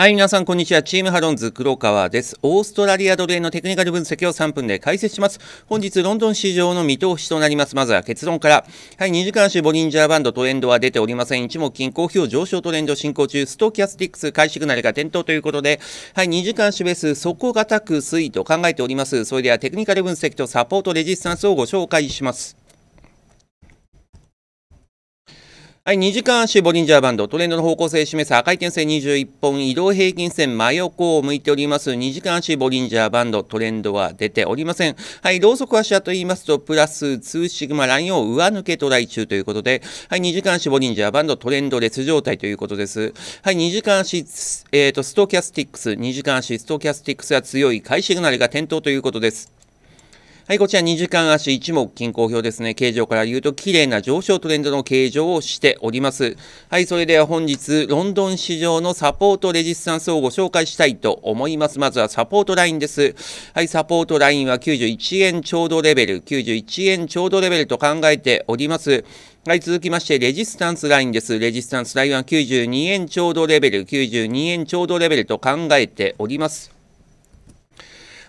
はい、皆さん、こんにちは。チームハロンズ、黒川です。オーストラリアドル円のテクニカル分析を3分で解説します。本日、ロンドン市場の見通しとなります。まずは結論から。はい、2時間足ボリンジャーバンドトレンドは出ておりません。一目均衡表上昇トレンド進行中、ストーキャスティックス開始グナルが点灯ということで、はい、2時間足ベース、底堅く推移と考えております。それでは、テクニカル分析とサポートレジスタンスをご紹介します。はい、2時間足ボリンジャーバンド、トレンドの方向性を示す赤い点線21本、移動平均線真横を向いております。2時間足ボリンジャーバンド、トレンドは出ておりません。はい、ローソク足はと言いますと、プラス2シグマラインを上抜けトライ中ということで、はい、2時間足ボリンジャーバンド、トレンド列状態ということです。はい、2時間足、えっ、ー、と、ストキャスティックス、2時間足ストキャスティックスは強い買いシグナルが点灯ということです。はい、こちら2時間足1目均衡表ですね。形状から言うと綺麗な上昇トレンドの形状をしております。はい、それでは本日、ロンドン市場のサポートレジスタンスをご紹介したいと思います。まずはサポートラインです。はい、サポートラインは91円ちょうどレベル、91円ちょうどレベルと考えております。はい、続きまして、レジスタンスラインです。レジスタンスラインは92円ちょうどレベル、92円ちょうどレベルと考えております。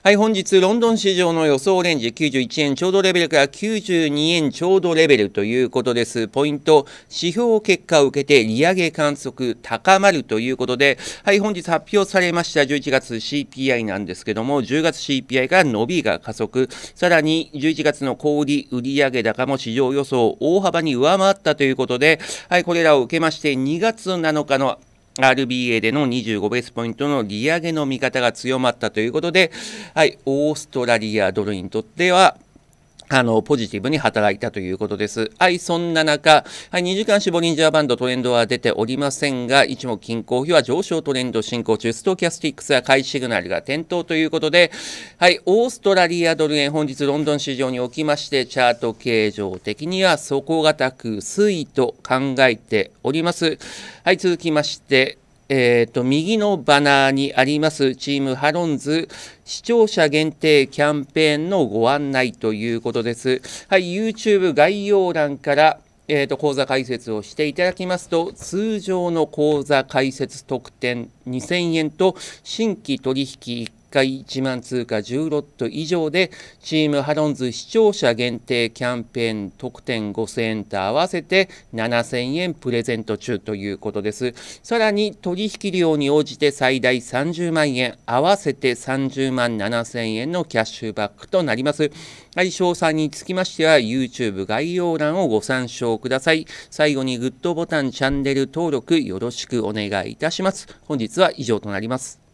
はい、本日、ロンドン市場の予想オレンジ91円ちょうどレベルから92円ちょうどレベルということです。ポイント、指標結果を受けて利上げ観測高まるということで、はい、本日発表されました11月 CPI なんですけども、10月 CPI が伸びが加速、さらに11月の小売売上高も市場予想を大幅に上回ったということで、はい、これらを受けまして、2月7日の RBA での25ベースポイントの利上げの見方が強まったということで、はい、オーストラリアドルにとっては、あの、ポジティブに働いたということです。はい、そんな中、はい、2時間絞りジャーバンドトレンドは出ておりませんが、一目均衡比は上昇トレンド進行中、ストキャスティックスは買いシグナルが点灯ということで、はい、オーストラリアドル円本日ロンドン市場におきまして、チャート形状的には底堅く推移と考えております。はい、続きまして、えーと、右のバナーにありますチームハロンズ視聴者限定キャンペーンのご案内ということです。はい、YouTube 概要欄からえーと、と講座解説をしていただきますと通常の講座解説特典2000円と新規取引1回1万通貨10ロット以上で、チームハロンズ視聴者限定キャンペーン特典5000円と合わせて7000円プレゼント中ということです。さらに取引量に応じて最大30万円、合わせて30万7000円のキャッシュバックとなります。はり詳細につきましては YouTube 概要欄をご参照ください。最後にグッドボタン、チャンネル登録よろしくお願いいたします。本日は以上となります。